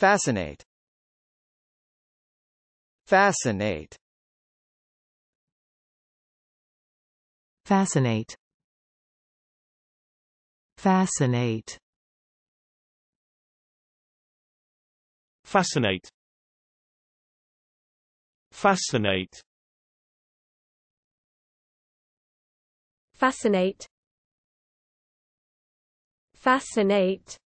Fascinate Fascinate Fascinate Fascinate Fascinate Fascinate Fascinate Fascinate